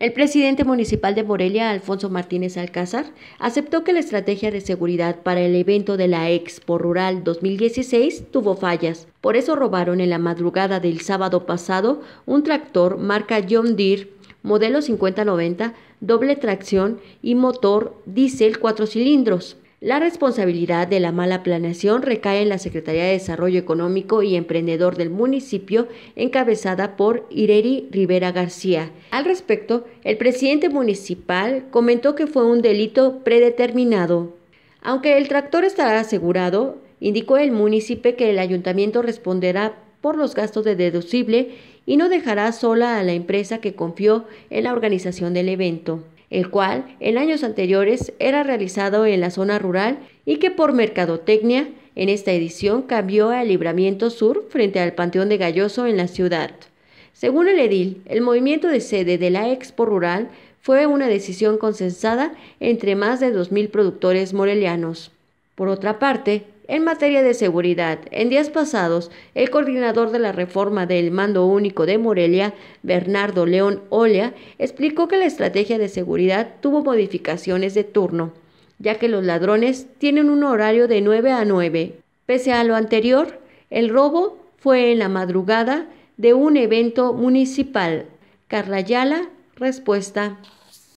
El presidente municipal de Morelia, Alfonso Martínez Alcázar, aceptó que la estrategia de seguridad para el evento de la Expo Rural 2016 tuvo fallas. Por eso robaron en la madrugada del sábado pasado un tractor marca John Deere modelo 5090, doble tracción y motor diésel cuatro cilindros. La responsabilidad de la mala planeación recae en la Secretaría de Desarrollo Económico y Emprendedor del municipio, encabezada por Ireri Rivera García. Al respecto, el presidente municipal comentó que fue un delito predeterminado. Aunque el tractor estará asegurado, indicó el municipio que el ayuntamiento responderá por los gastos de deducible y no dejará sola a la empresa que confió en la organización del evento el cual en años anteriores era realizado en la zona rural y que por mercadotecnia en esta edición cambió al Libramiento Sur frente al Panteón de Galloso en la ciudad. Según el edil, el movimiento de sede de la Expo Rural fue una decisión consensada entre más de 2.000 productores morelianos. Por otra parte, en materia de seguridad, en días pasados, el coordinador de la reforma del Mando Único de Morelia, Bernardo León Olea, explicó que la estrategia de seguridad tuvo modificaciones de turno, ya que los ladrones tienen un horario de 9 a 9. Pese a lo anterior, el robo fue en la madrugada de un evento municipal. Carrayala, respuesta.